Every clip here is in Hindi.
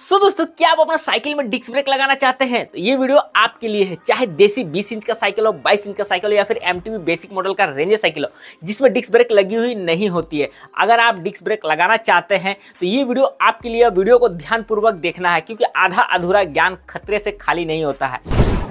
सो so, दोस्तों क्या आप अपना साइकिल में डिस्क ब्रेक लगाना चाहते हैं तो ये वीडियो आपके लिए है चाहे देसी 20 इंच का साइकिल हो 22 इंच का साइकिल हो या फिर एम बेसिक मॉडल का रेंजर साइकिल हो जिसमें डिस्क ब्रेक लगी हुई नहीं होती है अगर आप डिस्क ब्रेक लगाना चाहते हैं तो ये वीडियो आपके लिए वीडियो को ध्यानपूर्वक देखना है क्योंकि आधा अधूरा ज्ञान खतरे से खाली नहीं होता है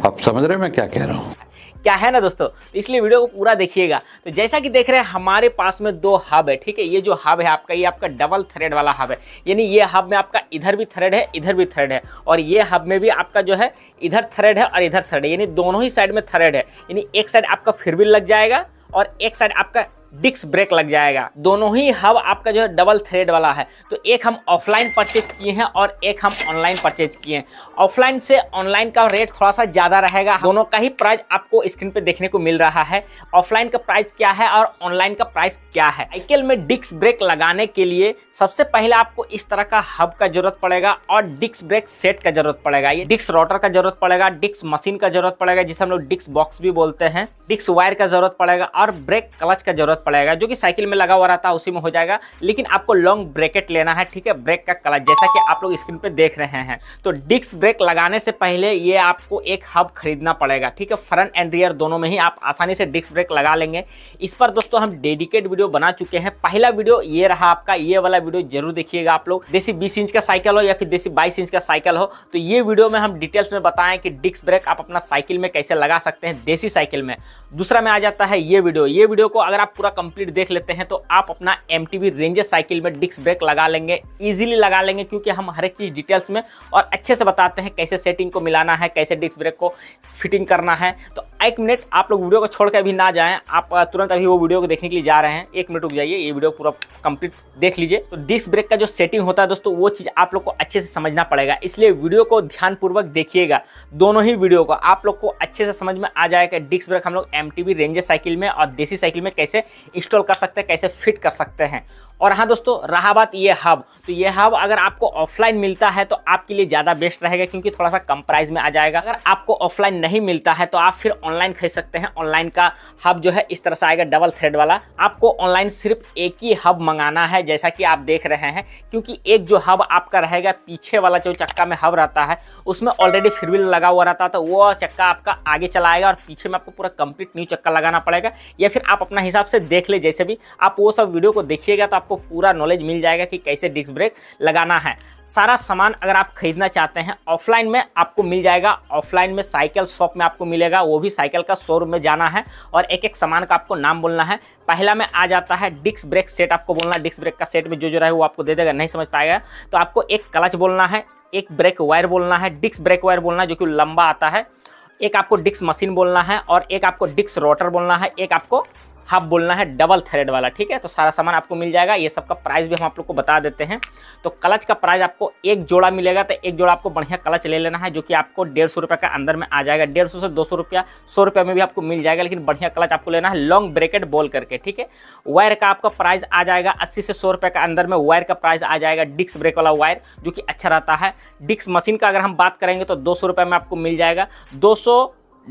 आप समझ रहे हैं मैं क्या कह रहा हूँ क्या है ना दोस्तों इसलिए वीडियो को पूरा देखिएगा तो जैसा कि देख रहे हैं हमारे पास में दो हब है ठीक है ये जो हब है आपका ये आपका डबल थ्रेड वाला हब है यानी ये हब में आपका इधर भी थ्रेड है इधर भी थ्रेड है और ये हब में भी आपका जो है इधर थ्रेड है और इधर थ्रेड है यानी दोनों ही साइड में थ्रेड है यानी एक साइड आपका फिर भी लग जाएगा और एक साइड आपका डिस्क ब्रेक लग जाएगा दोनों ही हब आपका जो है डबल थ्रेड वाला है तो एक हम ऑफलाइन परचेज किए हैं और एक हम ऑनलाइन परचेज किए हैं ऑफलाइन से ऑनलाइन का रेट थोड़ा सा ज़्यादा रहेगा दोनों का ही प्राइस आपको स्क्रीन पे देखने को मिल रहा है ऑफलाइन का प्राइस क्या है और ऑनलाइन का प्राइस क्या है आईकेल में डिस्क ब्रेक लगाने के लिए सबसे पहले आपको इस तरह का हब का जरूरत पड़ेगा और डिस्क ब्रेक सेट का जरूरत पड़ेगा ये डिस्क रोटर का जरूरत पड़ेगा डिस्क मशीन का जरूरत पड़ेगा जिसे हम लोग डिस्क बॉक्स भी बोलते हैं डिस्क वायर का जरूरत पड़ेगा और ब्रेक क्लच का जरूरत जरूरत पड़ेगा जो कि साइकिल में लगा हुआ रहता है उसी में हो जाएगा लेकिन आपको लॉन्ग ब्रेकेट लेना है ठीक है ब्रेक का कलर जैसा कि आप लोग स्क्रीन पर देख रहे हैं तो डिस्क ब्रेक लगाने से पहले ये आपको एक हब खरीदना पड़ेगा ठीक है फ्रंट एंड रियर दोनों में ही आप आसानी से डिस्क ब्रेक लगा लेंगे इस पर दोस्तों हम डेडिकेट वीडियो बना चुके हैं पहला वीडियो ये रहा आपका ये वाला वीडियो जरूर देखिएगा आप लोग देसी बीस इंच का साइकिल हो या फिर देसी बाईस इंच का साइकिल हो तो ये वीडियो में हम डिटेल्स में बताएं कि डिस्क ब्रेक आप अपना साइकिल में कैसे लगा सकते हैं देसी साइकिल में दूसरा में आ जाता है ये वीडियो ये वीडियो को अगर आप पूरा पूरा कंप्लीट देख लेते हैं तो आप अपना एम टी रेंजर साइकिल में डिस्क ब्रेक लगा लेंगे ईजिली लगा लेंगे क्योंकि हम हर एक चीज़ डिटेल्स में और अच्छे से बताते हैं कैसे सेटिंग को मिलाना है कैसे डिस्क ब्रेक को फिटिंग करना है तो एक मिनट आप लोग वीडियो को छोड़ कर अभी ना जाएँ आप तुरंत अभी वो वीडियो को देखने के लिए जा रहे हैं एक मिनट रुक जाइए ये वीडियो पूरा कंप्लीट देख लीजिए तो डिस्क ब्रेक का जो सेटिंग होता है दोस्तों वो चीज़ आप लोग को अच्छे से समझना पड़ेगा इसलिए वीडियो को ध्यानपूर्वक देखिएगा दोनों ही वीडियो को आप लोग को अच्छे से समझ में आ जाएगा डिस्क ब्रेक हम लोग एम रेंजर साइकिल में और देसी साइकिल में कैसे इंस्टॉल कर सकते हैं कैसे फिट कर सकते हैं और हाँ दोस्तों रहा बात ये हब तो ये हब अगर आपको ऑफलाइन मिलता है तो आपके लिए ज़्यादा बेस्ट रहेगा क्योंकि थोड़ा सा कम प्राइस में आ जाएगा अगर आपको ऑफलाइन नहीं मिलता है तो आप फिर ऑनलाइन खरीद सकते हैं ऑनलाइन का हब जो है इस तरह से आएगा डबल थ्रेड वाला आपको ऑनलाइन सिर्फ एक ही हब मंगाना है जैसा कि आप देख रहे हैं क्योंकि एक जो हब आपका रहेगा पीछे वाला जो चक्का में हब रहता है उसमें ऑलरेडी फिर भी लगा हुआ रहता है तो वो चक्का आपका आगे चला आएगा और पीछे में आपको पूरा कंप्लीट न्यू चक्का लगाना पड़ेगा या फिर आप अपना हिसाब से देख ले जैसे भी आप वो सब वीडियो को देखिएगा तो आप आपको पूरा नॉलेज मिल जाएगा कि कैसे डिस्क ब्रेक लगाना है सारा सामान अगर आप खरीदना चाहते हैं ऑफलाइन में आपको मिल जाएगा ऑफलाइन में साइकिल शॉप में आपको मिलेगा वो भी साइकिल का शोरूम में जाना है और एक एक सामान का आपको नाम बोलना है पहला में आ जाता है डिस्क ब्रेक सेट आपको बोलना है डिस्क ब्रेक का सेट में जो जो रहे वो आपको दे देगा नहीं समझ पाएगा तो आपको एक क्लच बोलना है एक ब्रेक वायर बोलना है डिस्क ब्रेक वायर बोलना है जो कि लंबा आता है एक आपको डिस्क मशीन बोलना है और एक आपको डिस्क रोटर बोलना है एक आपको हब बोलना है डबल थ्रेड वाला ठीक है तो सारा सामान आपको मिल जाएगा ये सब का प्राइस भी हम आप लोग को बता देते हैं तो क्लच का प्राइस आपको एक जोड़ा मिलेगा तो एक जोड़ा आपको बढ़िया क्लच ले लेना है जो कि आपको डेढ़ सौ रुपये का अंदर में आ जाएगा डेढ़ सौ से दो सौ रुपया सौ रुपये में भी आपको मिल जाएगा लेकिन बढ़िया क्लच आपको लेना है लॉन्ग ब्रेकेट बोल करके ठीक है वायर का आपका प्राइस आ जाएगा अस्सी से सौ रुपये के अंदर में वायर का प्राइस आ जाएगा डिस्क ब्रेक वाला वायर जो कि अच्छा रहता है डिस्क मशीन का अगर हम बात करेंगे तो दो सौ में आपको मिल जाएगा दो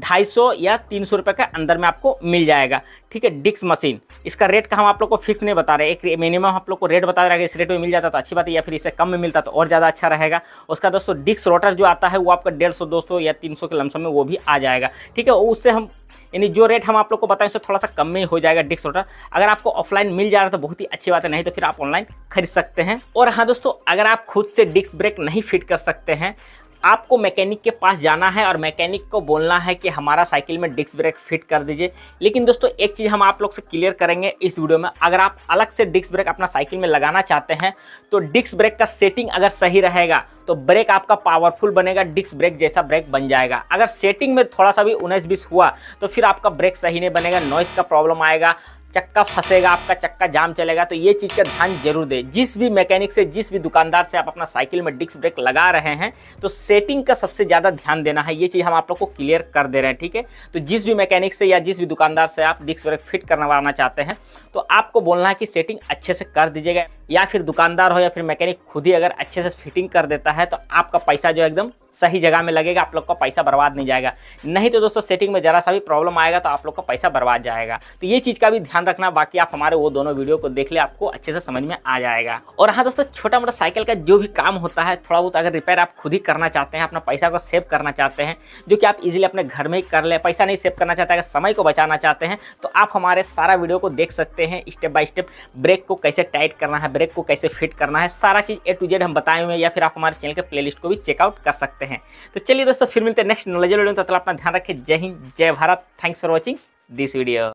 ढाई सौ या तीन सौ रुपये के अंदर में आपको मिल जाएगा ठीक है डिक्स मशीन इसका रेट का हम आप लोग को फिक्स नहीं बता रहे एक मिनिमम आप लोग को रेट बता रहे इस रेट में मिल जाता तो अच्छी बात है या फिर इससे कम में मिलता तो और ज़्यादा अच्छा रहेगा उसका दोस्तों डिक्स रोटर जो आता है वो आपका डेढ़ सौ दो सौ या तीन सौ के लमसम में वो भी आ जाएगा ठीक है उससे हम यानी जो रेट हम आप लोग को बताएं उससे थोड़ा सा कम में ही हो जाएगा डिस्क रोटर अगर आपको ऑफलाइन मिल जा रहा है तो बहुत ही अच्छी बात है नहीं तो फिर आप ऑनलाइन खरीद सकते हैं और हाँ दोस्तों अगर आप खुद से डिस्क ब्रेक नहीं फिट कर सकते हैं आपको मैकेनिक के पास जाना है और मैकेनिक को बोलना है कि हमारा साइकिल में डिस्क ब्रेक फिट कर दीजिए लेकिन दोस्तों एक चीज़ हम आप लोग से क्लियर करेंगे इस वीडियो में अगर आप अलग से डिस्क ब्रेक अपना साइकिल में लगाना चाहते हैं तो डिस्क ब्रेक का सेटिंग अगर सही रहेगा तो ब्रेक आपका पावरफुल बनेगा डिस्क ब्रेक जैसा ब्रेक बन जाएगा अगर सेटिंग में थोड़ा सा भी उन्नीस बीस हुआ तो फिर आपका ब्रेक सही नहीं बनेगा नॉइस का प्रॉब्लम आएगा चक्का फंसेगा आपका चक्का जाम चलेगा तो ये चीज़ का ध्यान जरूर दें जिस भी मैकेनिक से जिस भी दुकानदार से आप अपना साइकिल में डिस्क ब्रेक लगा रहे हैं तो सेटिंग का सबसे ज़्यादा ध्यान देना है ये चीज़ हम आप लोग को क्लियर कर दे रहे हैं ठीक है तो जिस भी मैकेनिक से या जिस भी दुकानदार से आप डिस्क ब्रेक फिट करवाना चाहते हैं तो आपको बोलना है कि सेटिंग अच्छे से कर दीजिएगा या फिर दुकानदार हो या फिर मैकेनिक खुद ही अगर अच्छे से फिटिंग कर देता है तो आपका पैसा जो एकदम सही जगह में लगेगा आप लोग का पैसा बर्बाद नहीं जाएगा नहीं तो दोस्तों सेटिंग में ज़रा सा भी प्रॉब्लम आएगा तो आप लोग का पैसा बर्बाद जाएगा तो ये चीज़ का भी ध्यान ध्यान रखना बाकी आप हमारे वो दोनों वीडियो को देख ले आपको अच्छे से समझ में आ जाएगा और हाँ दोस्तों छोटा मोटा साइकिल का जो भी काम होता है थोड़ा बहुत अगर रिपेयर आप खुद ही करना चाहते हैं अपना पैसा को सेव करना चाहते हैं जो कि आप इजिली अपने घर में ही कर ले पैसा नहीं सेव करना चाहते अगर समय को बचाना चाहते हैं तो आप हमारे सारा वीडियो को देख सकते हैं स्टेप बाय स्टेप ब्रेक को कैसे टाइट करना है ब्रेक को कैसे फिट करना है सारा चीज़ ए टू जेड हम बताए हुए हैं या फिर आप हमारे चैनल के प्ले को भी चेकआउट कर सकते हैं तो चलिए दोस्तों फिर मिलते हैं नेक्स्ट नॉलेज वीडियो में तो अपना ध्यान रखें जय हिंद जय Bharat thanks for watching this video